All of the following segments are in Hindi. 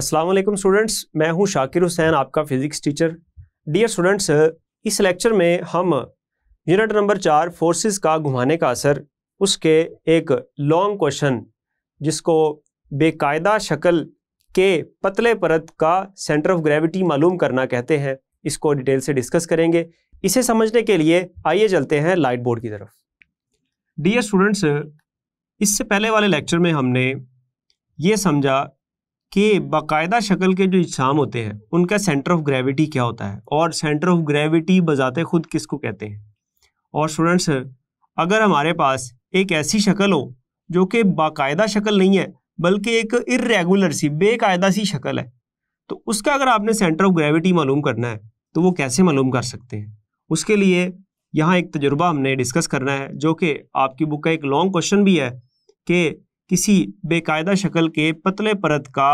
असलम स्टूडेंट्स मैं हूं शाकिर हुसैन आपका फिज़िक्स टीचर डियर स्टूडेंट्स इस लेक्चर में हम यूनिट नंबर चार फोर्सेस का घुमाने का असर उसके एक लॉन्ग क्वेश्चन जिसको बेकायदा शक्ल के पतले परत का सेंटर ऑफ ग्रेविटी मालूम करना कहते हैं इसको डिटेल से डिस्कस करेंगे इसे समझने के लिए आइए चलते हैं लाइट बोर्ड की तरफ डियर स्टूडेंट्स इससे पहले वाले लेक्चर में हमने ये समझा कि बाकायदा शक्ल के जो इज्साम होते हैं उनका सेंटर ऑफ ग्रेविटी क्या होता है और सेंटर ऑफ ग्रेविटी बजाते खुद किसको कहते हैं और स्टूडेंट्स अगर हमारे पास एक ऐसी शक्ल हो जो कि बाकायदा शक्ल नहीं है बल्कि एक इरेगुलर सी बेकायदा सी शक्ल है तो उसका अगर आपने सेंटर ऑफ ग्रेविटी मालूम करना है तो वो कैसे मालूम कर सकते हैं उसके लिए यहाँ एक तजुर्बा हमने डिस्कस करना है जो कि आपकी बुक का एक लॉन्ग क्वेश्चन भी है कि किसी बेकायदा शक्ल के पतले परत का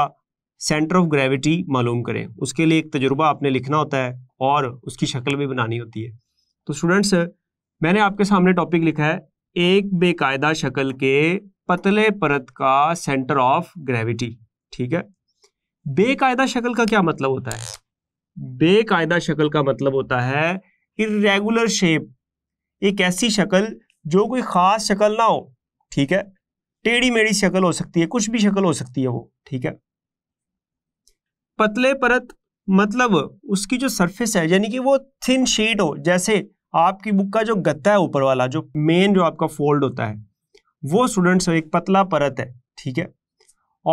सेंटर ऑफ ग्रेविटी मालूम करें उसके लिए एक तजुर्बा आपने लिखना होता है और उसकी शक्ल भी बनानी होती है तो स्टूडेंट्स मैंने आपके सामने टॉपिक लिखा है एक बेकायदा शक्ल के पतले परत का सेंटर ऑफ ग्रेविटी ठीक है बेकायदा शक्ल का क्या मतलब होता है बेकायदा शक्ल का मतलब होता है इरेगुलर शेप एक ऐसी शक्ल जो कोई ख़ास शक्ल ना हो ठीक है टेढ़ी मेढ़ी शक्ल हो सकती है कुछ भी शक्ल हो सकती है वो ठीक है पतले परत मतलब उसकी जो सरफेस है यानी कि वो थिन शेड हो जैसे आपकी बुक का जो गत्ता है ऊपर वाला जो मेन जो आपका फोल्ड होता है वो स्टूडेंट्स एक पतला परत है ठीक है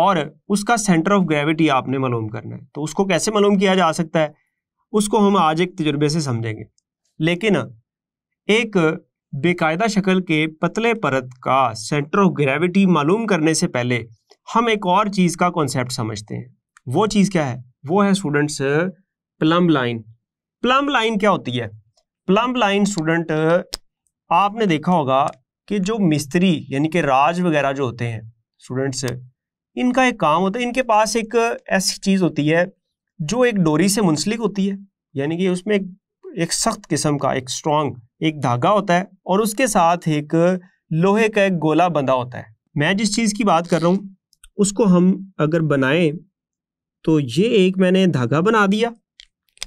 और उसका सेंटर ऑफ ग्रेविटी आपने मालूम करना है तो उसको कैसे मालूम किया जा सकता है उसको हम आज एक तजुर्बे से समझेंगे लेकिन एक बेकायदा शक्ल के पतले परत का सेंटर ऑफ ग्रेविटी मालूम करने से पहले हम एक और चीज़ का कॉन्सेप्ट समझते हैं वो चीज़ क्या है वो है students plumb line plumb line क्या होती है प्लम लाइन स्टूडेंट आपने देखा होगा कि जो मिस्त्री यानी कि राज वगैरह जो होते हैं स्टूडेंट्स इनका एक काम होता है इनके पास एक ऐसी चीज़ होती है जो एक डोरी से मुंसलिक होती है यानी कि उसमें एक, एक सख्त किस्म का एक स्ट्रॉन्ग एक धागा होता है और उसके साथ एक लोहे का एक गोला बंधा होता है मैं जिस चीज़ की बात कर रहा हूँ उसको हम अगर बनाएं तो ये एक मैंने धागा बना दिया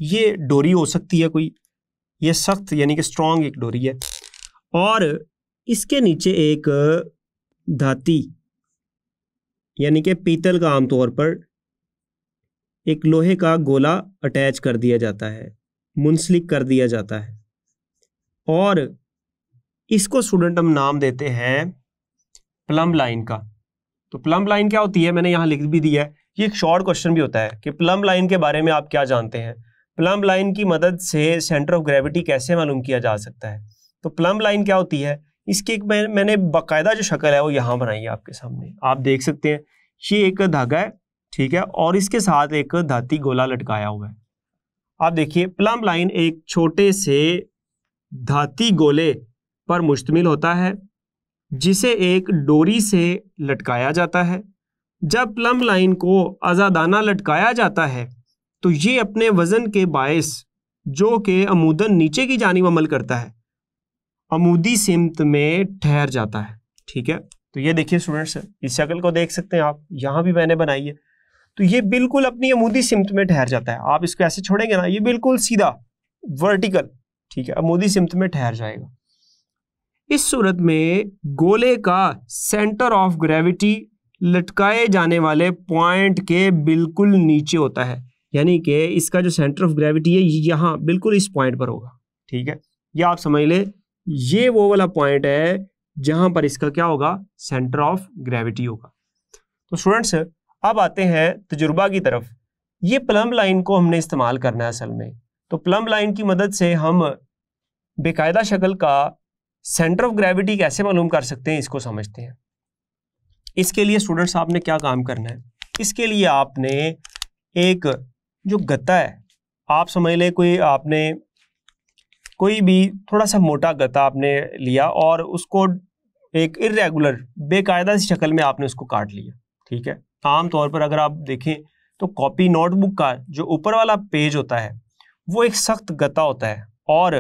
ये डोरी हो सकती है कोई ये सख्त यानी कि स्ट्रॉन्ग एक डोरी है और इसके नीचे एक धाती यानी कि पीतल का आमतौर पर एक लोहे का गोला अटैच कर दिया जाता है मुंसलिक कर दिया जाता है और इसको स्टूडेंट हम नाम देते हैं प्लम लाइन का तो प्लम लाइन क्या होती है मैंने यहाँ लिख भी दिया है ये एक शॉर्ट क्वेश्चन भी होता है कि प्लम लाइन के बारे में आप क्या जानते हैं प्लम लाइन की मदद से सेंटर ऑफ ग्रेविटी कैसे मालूम किया जा सकता है तो प्लम लाइन क्या होती है इसकी एक मैं, मैंने बाकायदा जो शक्ल है वो यहाँ बनाई है आपके सामने आप देख सकते हैं ये एक धागा है ठीक है और इसके साथ एक धाती गोला लटकाया हुआ है आप देखिए प्लम लाइन एक छोटे से धाती गोले पर मुश्तमिल होता है जिसे एक डोरी से लटकाया जाता है जब प्लम लाइन को आज़ादाना लटकाया जाता है तो ये अपने वज़न के बायस जो कि अमूदन नीचे की जानब अमल करता है अमूदी सिमत में ठहर जाता है ठीक है तो ये देखिए स्टूडेंट्स इस शक्ल को देख सकते हैं आप यहाँ भी मैंने बनाई है तो ये बिल्कुल अपनी अमूदी सिमत में ठहर जाता है आप इसको ऐसे छोड़ेंगे ना ये बिल्कुल सीधा वर्टिकल ठीक है अब मोदी सिमत में ठहर जाएगा इस सूरत में गोले का सेंटर ऑफ ग्रेविटी लटकाए जाने वाले पॉइंट के बिल्कुल नीचे होता है यानी कि इसका जो सेंटर ऑफ ग्रेविटी है यहाँ बिल्कुल इस पॉइंट पर होगा ठीक है या आप समझ ले ये वो वाला पॉइंट है जहां पर इसका क्या होगा सेंटर ऑफ ग्रेविटी होगा तो स्टूडेंट्स अब आते हैं तजुर्बा की तरफ ये प्लम लाइन को हमने इस्तेमाल करना है असल में तो प्लम लाइन की मदद से हम बेकायदा शक्ल का सेंटर ऑफ ग्रेविटी कैसे मालूम कर सकते हैं इसको समझते हैं इसके लिए स्टूडेंट्स आपने क्या काम करना है इसके लिए आपने एक जो गत्ता है आप समझ लें कोई आपने कोई भी थोड़ा सा मोटा गत्ता आपने लिया और उसको एक इरेगुलर बेकायदा सी शक्ल में आपने उसको काट लिया ठीक है आम तौर पर अगर आप देखें तो कॉपी नोटबुक का जो ऊपर वाला पेज होता है वो एक सख्त गता होता है और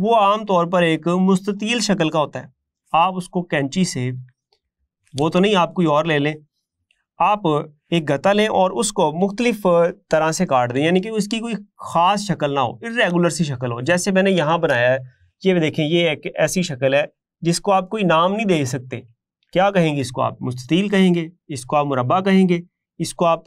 वो आमतौर पर एक मुस्ततील शक्ल का होता है आप उसको कैंची से वो तो नहीं आप कोई और ले लें आप एक गता लें और उसको मुख्तलिफ तरह से काट दें यानी कि उसकी कोई ख़ास शक्ल ना हो इरेगुलर सी शक्ल हो जैसे मैंने यहाँ बनाया है ये देखें ये एक ऐसी शक्ल है जिसको आप कोई नाम नहीं दे सकते क्या कहेंगे इसको आप मुस्ततील कहेंगे इसको आप मुरबा कहेंगे इसको आप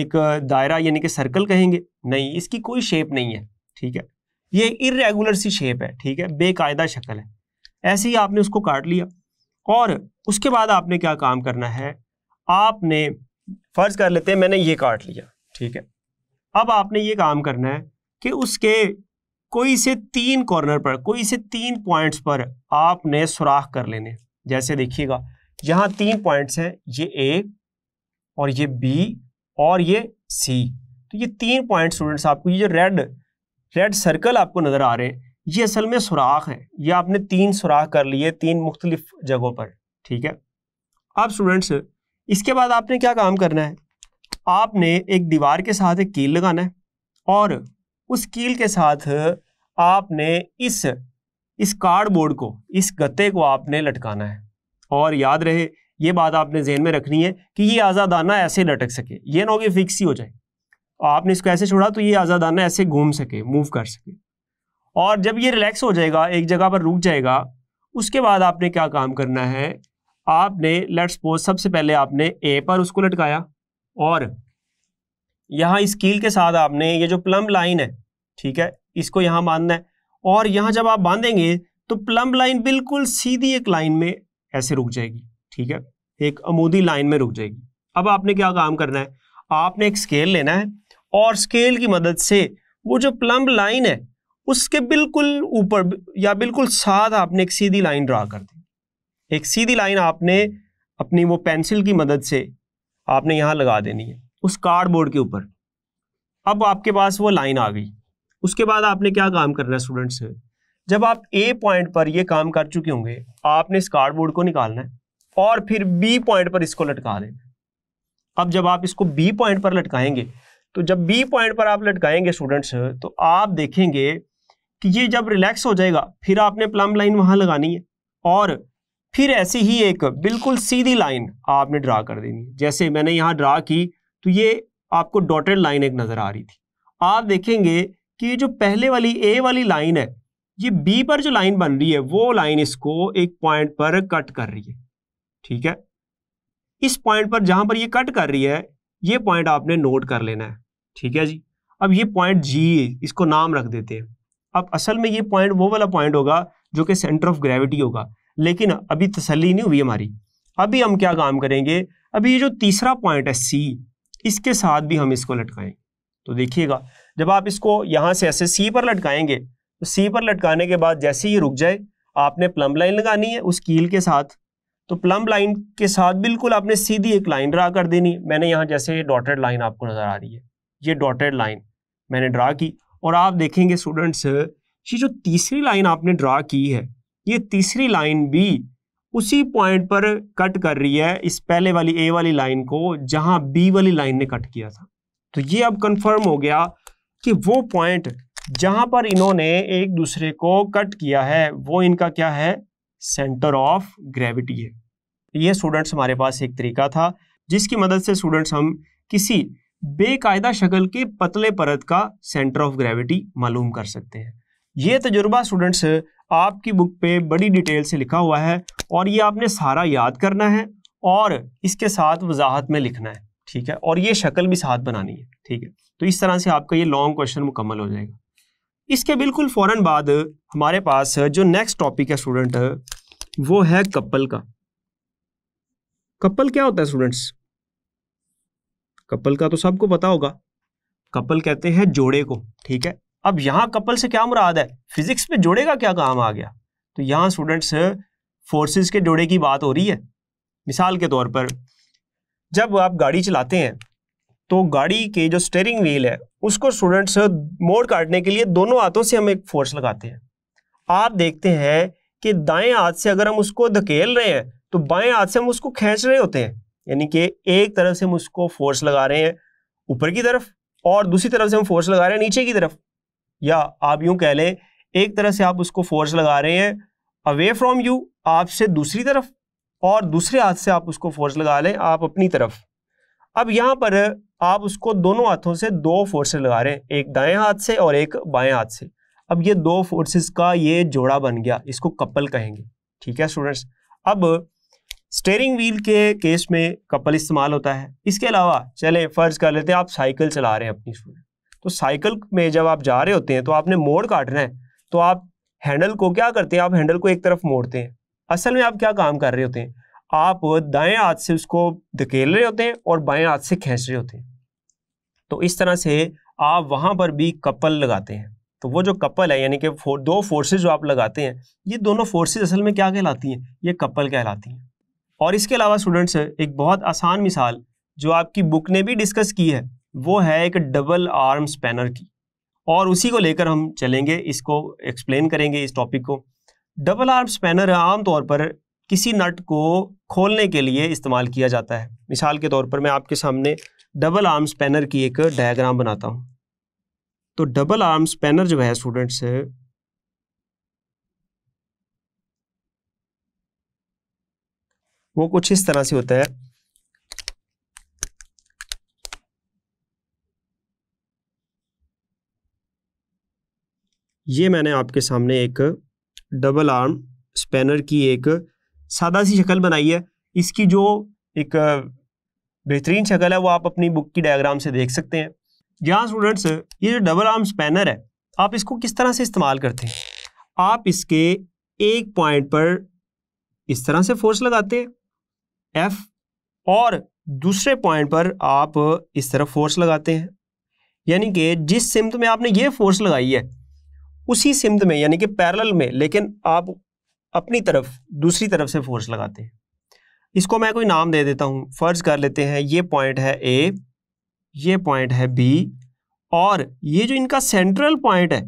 एक दायरा यानी कि सर्कल कहेंगे नहीं इसकी कोई शेप नहीं है ठीक है ये इरेगुलर सी शेप है ठीक है बेकायदा शक्ल है ऐसे ही आपने उसको काट लिया और उसके बाद आपने क्या काम करना है आपने फ़र्ज़ कर लेते हैं मैंने ये काट लिया ठीक है अब आपने ये काम करना है कि उसके कोई से तीन कॉर्नर पर कोई से तीन पॉइंट्स पर आपने सुराख कर लेने जैसे देखिएगा यहाँ तीन पॉइंट्स हैं ये ए और ये बी और ये सी तो ये तीन पॉइंट स्टूडेंट्स आपको ये जो रेड रेड सर्कल आपको नज़र आ रहे हैं ये असल में सुराख है ये आपने तीन सुराख कर लिए तीन मुख्तलिफ जगहों पर ठीक है अब स्टूडेंट्स इसके बाद आपने क्या काम करना है आपने एक दीवार के साथ एक कील लगाना है और उस कील के साथ आपने इस इस कार्डबोर्ड को इस गत्ते को आपने लटकाना है और याद रहे ये बात आपने जहन में रखनी है कि ये आज़ादाना ऐसे लटक सके ये ना हो कि फिक्स ही हो जाए आपने इसको ऐसे छोड़ा तो ये आज़ादाना ऐसे घूम सके मूव कर सके और जब ये रिलैक्स हो जाएगा एक जगह पर रुक जाएगा उसके बाद आपने क्या काम करना है आपने लेट्स सपोज सबसे पहले आपने ए पर उसको लटकाया और यहाँ इस कील के साथ आपने ये जो प्लम लाइन है ठीक है इसको यहाँ बांधना है और यहाँ जब आप बांधेंगे तो प्लम लाइन बिल्कुल सीधी एक लाइन में ऐसे रुक जाएगी ठीक है एक अमूदी लाइन में रुक जाएगी अब आपने क्या काम करना है आपने एक स्केल लेना है और स्केल की मदद से वो जो प्लम्ब लाइन है उसके बिल्कुल ऊपर या बिल्कुल साथ आपने एक सीधी लाइन ड्रा कर दी एक सीधी लाइन आपने अपनी वो पेंसिल की मदद से आपने यहाँ लगा देनी है उस कार्डबोर्ड के ऊपर अब आपके पास वो लाइन आ गई उसके बाद आपने क्या काम करना है स्टूडेंट्स जब आप ए पॉइंट पर ये काम कर चुके होंगे आपने इस कार्डबोर्ड को निकालना है और फिर बी पॉइंट पर इसको लटका देना अब जब आप इसको बी पॉइंट पर लटकाएंगे तो जब बी पॉइंट पर आप लटकाएंगे स्टूडेंट्स तो आप देखेंगे कि ये जब रिलैक्स हो जाएगा फिर आपने प्लम लाइन वहां लगानी है और फिर ऐसी ही एक बिल्कुल सीधी लाइन आपने ड्रा कर देनी है जैसे मैंने यहाँ ड्रा की तो ये आपको डॉटेड लाइन एक नज़र आ रही थी आप देखेंगे कि ये जो पहले वाली ए वाली लाइन है ये बी पर जो लाइन बन रही है वो लाइन इसको एक पॉइंट पर कट कर रही है ठीक है इस पॉइंट पर जहां पर ये कट कर रही है ये पॉइंट आपने नोट कर लेना है ठीक है जी अब ये पॉइंट जी इसको नाम रख देते हैं अब असल में ये पॉइंट वो वाला पॉइंट होगा जो कि सेंटर ऑफ ग्रेविटी होगा लेकिन अभी तसली नहीं हुई हमारी अभी हम क्या काम करेंगे अभी ये जो तीसरा पॉइंट है सी इसके साथ भी हम इसको लटकाएंगे तो देखिएगा जब आप इसको यहां से ऐसे सी पर लटकाएंगे तो सी पर लटकाने के बाद जैसे ही रुक जाए आपने प्लम लाइन लगानी है उस कील के साथ तो प्लम लाइन के साथ बिल्कुल आपने सीधी एक लाइन ड्रा कर देनी मैंने यहाँ जैसे डॉटेड लाइन आपको नज़र आ रही है ये डॉटेड लाइन मैंने ड्रा की और आप देखेंगे स्टूडेंट्स ये जो तीसरी लाइन आपने ड्रा की है ये तीसरी लाइन भी उसी पॉइंट पर कट कर रही है इस पहले वाली ए वाली लाइन को जहां बी वाली लाइन ने कट किया था तो ये अब कंफर्म हो गया कि वो पॉइंट जहां पर इन्होंने एक दूसरे को कट किया है वो इनका क्या है सेंटर ऑफ ग्रेविटी है तो ये स्टूडेंट्स हमारे पास एक तरीका था जिसकी मदद से स्टूडेंट्स हम किसी बेकायदा शक्ल के पतले परत का सेंटर ऑफ ग्रेविटी मालूम कर सकते हैं ये तजुर्बा स्टूडेंट्स आपकी बुक पे बड़ी डिटेल से लिखा हुआ है और ये आपने सारा याद करना है और इसके साथ वजाहत में लिखना है ठीक है और ये शक्ल भी साथ बनानी है ठीक है तो इस तरह से आपका ये लॉन्ग क्वेश्चन मुकम्मल हो जाएगा इसके बिल्कुल फ़ौर बाद हमारे पास जो नेक्स्ट टॉपिक है स्टूडेंट वो है कपल का कपल क्या होता है स्टूडेंट्स कपल का तो सबको पता होगा कपल कहते हैं जोड़े को ठीक है अब यहाँ कपल से क्या मुराद है फिजिक्स में जोड़े का क्या काम आ गया तो यहाँ स्टूडेंट्स फोर्सेस के जोड़े की बात हो रही है मिसाल के तौर पर जब आप गाड़ी चलाते हैं तो गाड़ी के जो स्टेयरिंग व्हील है उसको स्टूडेंट्स मोड़ काटने के लिए दोनों हाथों से हम एक फोर्स लगाते हैं आप देखते हैं कि दाएं हाथ से अगर हम उसको धकेल रहे हैं तो बाएं हाथ से हम उसको खींच रहे होते हैं यानी कि एक तरफ से हम उसको फोर्स लगा रहे हैं ऊपर की तरफ और दूसरी तरफ से हम फोर्स लगा रहे हैं नीचे की तरफ या आप यूं कह लें एक तरह से आप उसको फोर्स लगा रहे हैं अवे फ्रॉम यू आपसे दूसरी तरफ और दूसरे हाथ से आप उसको फोर्स लगा लें आप अपनी तरफ अब यहां पर आप उसको दोनों हाथों से दो फोर्स लगा रहे हैं एक दाएं हाथ से और एक बाएं हाथ से अब ये दो फोर्सेस का ये जोड़ा बन गया इसको कपल कहेंगे ठीक है स्टूडेंट्स अब स्टेयरिंग व्हील के केस में कपल इस्तेमाल होता है इसके अलावा चले फर्ज कर लेते हैं आप साइकिल चला रहे हैं अपनी स्टूडेंट तो साइकिल में जब आप जा रहे होते हैं तो आपने मोड़ काटना है तो आप हैंडल को क्या करते हैं आप हैंडल को एक तरफ मोड़ते हैं असल में आप क्या काम कर रहे होते हैं आप दाएं हाथ से उसको धकेल रहे होते हैं और बाएं हाथ से खींच रहे होते हैं तो इस तरह से आप वहां पर भी कपल लगाते हैं तो वो जो कपल है यानी कि फोर, दो फोर्सेज जो आप लगाते हैं ये दोनों फोर्सेज असल में क्या कहलाती हैं ये कपल कहलाती हैं और इसके अलावा स्टूडेंट्स एक बहुत आसान मिसाल जो आपकी बुक ने भी डिस्कस की है वो है एक डबल आर्म स्पैनर की और उसी को लेकर हम चलेंगे इसको एक्सप्लेन करेंगे इस टॉपिक को डबल आर्म स्पैनर आमतौर पर किसी नट को खोलने के लिए इस्तेमाल किया जाता है मिसाल के तौर पर मैं आपके सामने डबल आर्म स्पैनर की एक डायग्राम बनाता हूँ तो डबल आर्म स्पैनर जो है स्टूडेंट्स वो कुछ इस तरह से होता है ये मैंने आपके सामने एक डबल आर्म स्पैनर की एक सादा सी शक्ल बनाई है इसकी जो एक बेहतरीन शक्ल है वो आप अपनी बुक की डायग्राम से देख सकते हैं यहाँ स्टूडेंट्स ये जो डबल आर्म स्पैनर है आप इसको किस तरह से इस्तेमाल करते हैं आप इसके एक पॉइंट पर इस तरह से फोर्स लगाते हैं एफ और दूसरे पॉइंट पर आप इस तरह फोर्स लगाते हैं यानी कि जिस सिमत में आपने ये फोर्स लगाई है उसी सिमत में यानी कि पैरल में लेकिन आप अपनी तरफ दूसरी तरफ से फोर्स लगाते हैं इसको मैं कोई नाम दे देता हूँ फ़र्ज़ कर लेते हैं ये पॉइंट है ए ये पॉइंट है बी और ये जो इनका सेंट्रल पॉइंट है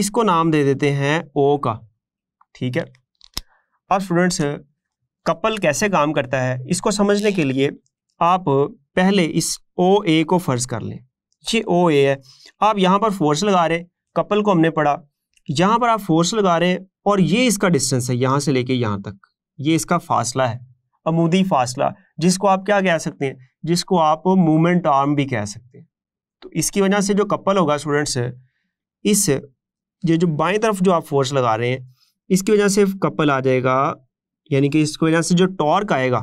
इसको नाम दे देते हैं ओ का ठीक है अब स्टूडेंट्स कपल कैसे काम करता है इसको समझने के लिए आप पहले इस ओ ए को फ़र्ज़ कर लें ये ओ ए है आप यहाँ पर फोर्स लगा रहे कपल को हमने पढ़ा यहाँ पर आप फोर्स लगा रहे और ये इसका डिस्टेंस है यहाँ से लेके यहाँ तक ये इसका फासला है अमूदी फासला जिसको आप क्या कह सकते हैं जिसको आप मूवमेंट आर्म भी कह सकते हैं तो इसकी वजह से जो कपल होगा स्टूडेंट्स इस ये जो बाएं तरफ जो आप फोर्स लगा रहे हैं इसकी वजह से कपल आ जाएगा यानी कि इसकी वजह से जो टॉर्क आएगा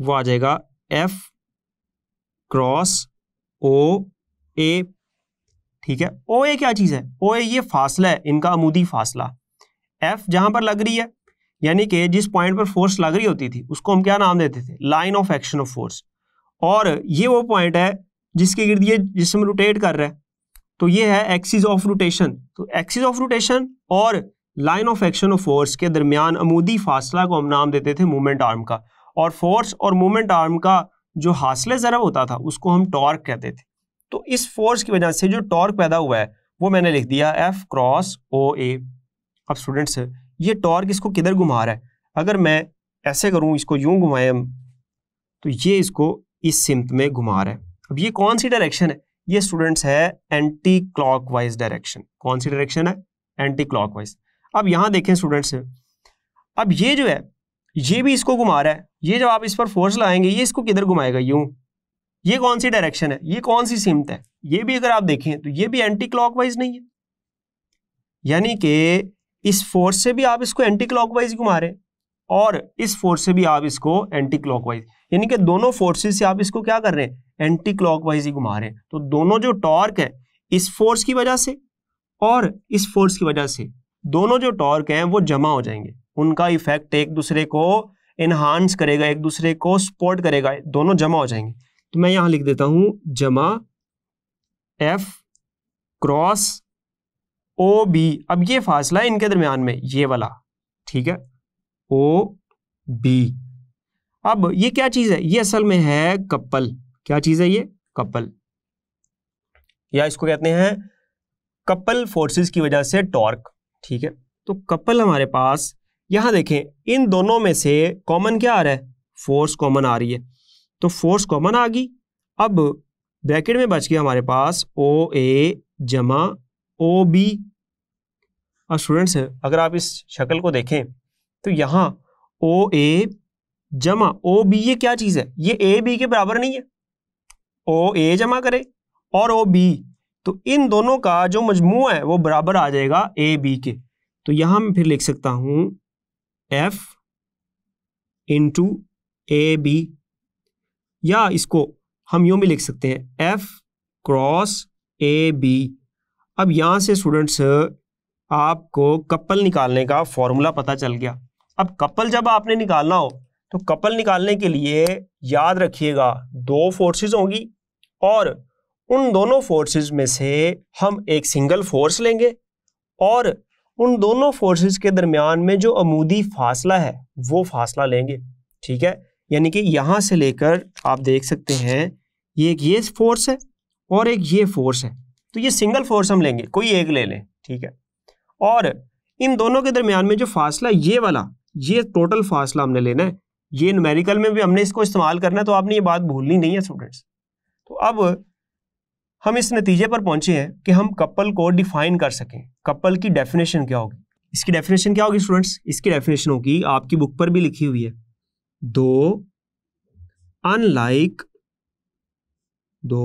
वो आ जाएगा एफ क्रॉस ओ ए ठीक है ओ ए क्या चीज़ है ओ ए ये फासला है इनका अमूदी फासला एफ जहां पर लग रही है यानी कि जिस पॉइंट पर फोर्स लग रही होती थी उसको हम क्या नाम देते थे line of action of force और ये वो पॉइंट है जिसके गिर्द ये जिसम रोटेट कर रहा है तो ये है एक्सिस ऑफ रोटेशन तो एक्सिस ऑफ रोटेशन और line of action of force के दरमियान अमूदी फासला को हम नाम देते थे मूवमेंट आर्म का और फोर्स और मूवमेंट आर्म का जो हासिल ज़रब होता था उसको हम टॉर्क कहते थे तो इस फोर्स की वजह से जो टॉर्क पैदा हुआ है वो मैंने लिख दिया एफ क्रॉस ओ ए अब स्टूडेंट्स ये टॉर्क इसको किधर घुमा रहा है अगर मैं ऐसे करूँ इसको यूं घुमाएं तो ये इसको इस सिमत में घुमा रहा है अब ये कौन सी डायरेक्शन है ये स्टूडेंट्स है एंटी क्लॉकवाइज डायरेक्शन कौन सी डायरेक्शन है एंटी क्लॉकवाइज अब यहाँ देखें स्टूडेंट्स अब ये जो है ये भी इसको घुमा रहा है ये जब आप इस पर फोर्स लाएंगे ये इसको किधर घुमाएगा यूं ये कौन सी डायरेक्शन है ये कौन सी सिमत है ये भी अगर आप देखें तो ये भी एंटी क्लॉकवाइज नहीं है यानी कि इस फोर्स से भी आप इसको एंटी क्लॉकवाइज घुमा रहे और इस फोर्स से भी आप इसको एंटी क्लॉकवाइज यानी कि दोनों फोर्सेस से आप इसको क्या कर रहे हैं एंटी क्लॉकवाइज ही घुमा रहे हैं तो दोनों जो टॉर्क है इस फोर्स की वजह से और इस फोर्स की वजह से दोनों जो टॉर्क हैं वो जमा हो जाएंगे उनका इफेक्ट एक दूसरे को एनहांस करेगा एक दूसरे को सपोर्ट करेगा दोनों जमा हो जाएंगे तो मैं यहां लिख देता हूं जमा एफ क्रॉस ओ बी अब ये फासला है इनके दरमियान में ये वाला ठीक है ओ बी अब ये क्या चीज़ है ये असल में है कपल क्या चीज़ है ये कपल या इसको कहते हैं कपल फोर्सेस की वजह से टॉर्क ठीक है तो कपल हमारे पास यहां देखें इन दोनों में से कॉमन क्या आ रहा है फोर्स कॉमन आ रही है तो फोर्स कॉमन आ गई अब ब्रैकेट में बच गया हमारे पास ओ ए जमा ओ बी और हाँ, स्टूडेंट्स अगर आप इस शक्ल को देखें तो यहाँ ओ ए जमा ओ बी ये क्या चीज़ है ये ए बी के बराबर नहीं है ओ ए जमा करे और ओ बी तो इन दोनों का जो मजमू है वो बराबर आ जाएगा ए बी के तो यहाँ मैं फिर लिख सकता हूँ एफ इंटू ए बी या इसको हम यूं भी लिख सकते हैं एफ क्रॉस ए बी अब यहाँ से स्टूडेंट्स आपको कपल निकालने का फॉर्मूला पता चल गया अब कपल जब आपने निकालना हो तो कपल निकालने के लिए याद रखिएगा दो फोर्सेस होंगी और उन दोनों फोर्सेस में से हम एक सिंगल फोर्स लेंगे और उन दोनों फोर्सेस के दरमियान में जो अमूदी फासला है वो फासला लेंगे ठीक है यानी कि यहाँ से लेकर आप देख सकते हैं ये एक ये फोर्स है और एक ये फोर्स है तो ये सिंगल फोर्स हम लेंगे कोई एक ले लें ठीक है और इन दोनों के दरमियान में जो फासला ये वाला ये टोटल फासला हमने लेना है ये न्यूमेरिकल में भी हमने इसको इस्तेमाल करना है तो आपने ये बात भूलनी नहीं है स्टूडेंट्स तो अब हम इस नतीजे पर पहुंचे हैं कि हम कपल को डिफाइन कर सकें कपल की डेफिनेशन क्या होगी इसकी डेफिनेशन क्या होगी स्टूडेंट्स इसकी डेफिनेशन होगी आपकी बुक पर भी लिखी हुई है दो अनलाइक दो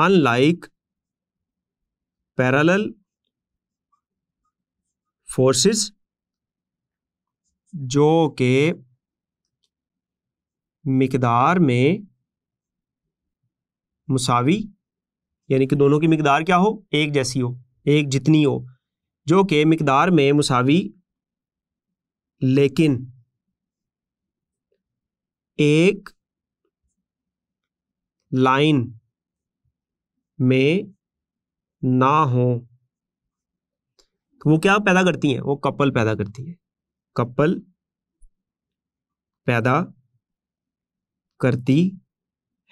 अनलाइक पैरेलल फोर्सेस जो के मकदार में मुसावी यानी कि दोनों की मकदार क्या हो एक जैसी हो एक जितनी हो जो कि मकदार में मुसावी लेकिन एक लाइन में ना हो वो क्या पैदा करती हैं वो कपल पैदा करती है कपल पैदा करती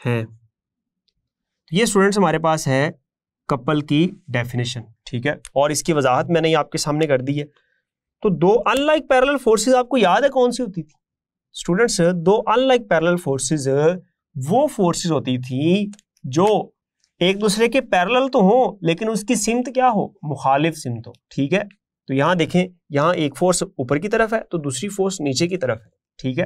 हैं तो ये स्टूडेंट्स हमारे पास है कपल की डेफिनेशन ठीक है और इसकी वजाहत मैंने आपके सामने कर दी है तो दो अनलाइक पैरेलल फोर्सेस आपको याद है कौन सी होती थी स्टूडेंट्स दो अनलाइक पैरेलल फोर्सेस वो फोर्सेस होती थी जो एक दूसरे के पैरल तो हो लेकिन उसकी सिमत क्या हो मुखालिफ सिमत हो ठीक है तो यहाँ देखें यहाँ एक फोर्स ऊपर की तरफ है तो दूसरी फोर्स नीचे की तरफ है ठीक है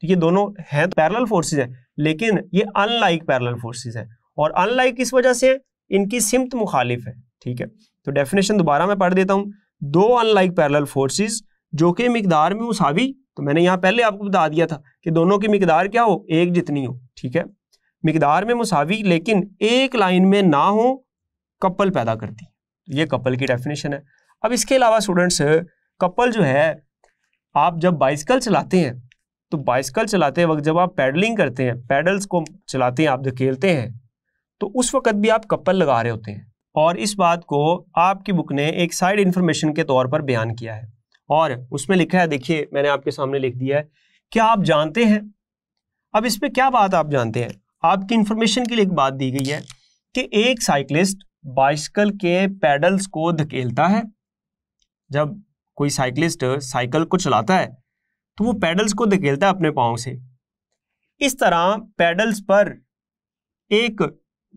तो ये दोनों हैं तो पैरल फोर्सेज हैं लेकिन ये अनलाइक पैरल फोर्सेज हैं और अनलाइक किस वजह से इनकी सिमत मुखालिफ है ठीक है तो डेफिनेशन दोबारा मैं पढ़ देता हूँ दो अनलाइक पैरल फोर्सेज जो कि मकदार में मुसावी तो मैंने यहाँ पहले आपको बता दिया था कि दोनों की मकदार क्या हो एक जितनी हो ठीक है मकदार में मुसावी लेकिन एक लाइन में ना हो कपल पैदा करती ये कपल की डेफिनेशन है अब इसके अलावा स्टूडेंट्स कपल जो है आप जब बाइसकल चलाते हैं तो बाइसकल चलाते वक्त जब आप पैडलिंग करते हैं पैडल्स को चलाते हैं आप जो खेलते हैं तो उस वक्त भी आप कपल लगा रहे होते हैं और इस बात को आपकी बुक ने एक साइड इन्फॉर्मेशन के तौर पर बयान किया है और उसमें लिखा है देखिए मैंने आपके सामने लिख दिया है क्या आप जानते हैं अब इस पर क्या बात आप जानते हैं आपकी इंफॉर्मेशन के लिए एक बात दी गई है कि एक साइकिलिस्ट बाइसकल के पैडल्स को धकेलता है जब कोई साइकिलिस्ट साइकिल को चलाता है तो वो पैडल्स को धकेलता है अपने पाँव से इस तरह पैडल्स पर एक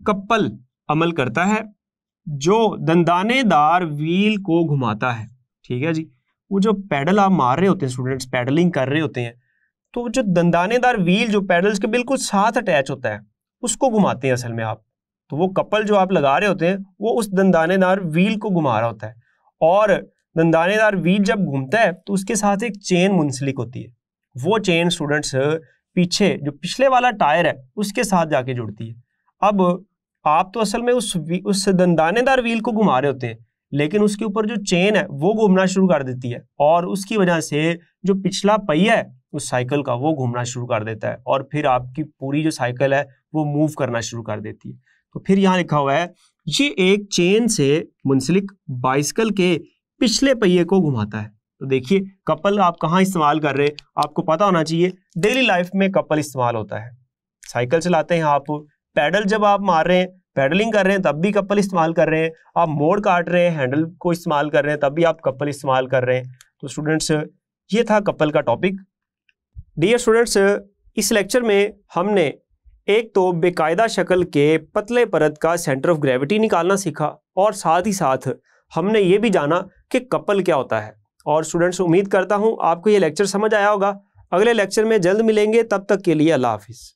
कपल अमल करता है जो दंदानेदार व्हील को घुमाता है ठीक है जी वो जो पैडल आप मार रहे होते हैं स्टूडेंट्स पैडलिंग कर रहे होते हैं तो जो दंदानेदार व्हील जो पैडल्स के बिल्कुल साथ अटैच होता है उसको घुमाते हैं असल में आप तो वो कपल जो आप लगा रहे होते हैं वो उस दंदानेदार व्हील को घुमा रहा होता है और दंदानेदार व्हील जब घूमता है तो उसके साथ एक चेन मुंसलिक होती है वो चेन स्टूडेंट्स पीछे जो पिछले वाला टायर है उसके साथ जाके जुड़ती है अब आप तो असल में उस उस दंदानेदार व्हील को घुमा रहे होते हैं लेकिन उसके ऊपर जो चेन है वो घूमना शुरू कर देती है और उसकी वजह से जो पिछला पहिया है उस साइकिल का वो घूमना शुरू कर देता है और फिर आपकी पूरी जो साइकिल है वो मूव करना शुरू कर देती है तो फिर यहाँ लिखा हुआ है ये एक चेन से मुंसलिक बाइसकल के पिछले पहिए को घुमाता है तो देखिए कपल आप कहाँ इस्तेमाल कर रहे हैं आपको पता होना चाहिए डेली लाइफ में कपल इस्तेमाल होता है साइकिल चलाते हैं आप पैडल जब आप मार रहे हैं पैडलिंग कर रहे हैं तब भी कपल इस्तेमाल कर रहे हैं आप मोड़ काट रहे हैं हैंडल को इस्तेमाल कर रहे हैं तब भी आप कपल इस्तेमाल कर रहे हैं तो स्टूडेंट्स ये था कपल का टॉपिक डियर स्टूडेंट्स इस लेक्चर में हमने एक तो बेकायदा शक्ल के पतले परत का सेंटर ऑफ ग्रेविटी निकालना सीखा और साथ ही साथ हमने ये भी जाना कि कपल क्या होता है और स्टूडेंट्स उम्मीद करता हूँ आपको ये लेक्चर समझ आया होगा अगले लेक्चर में जल्द मिलेंगे तब तक के लिए अल्लाह हाफिज़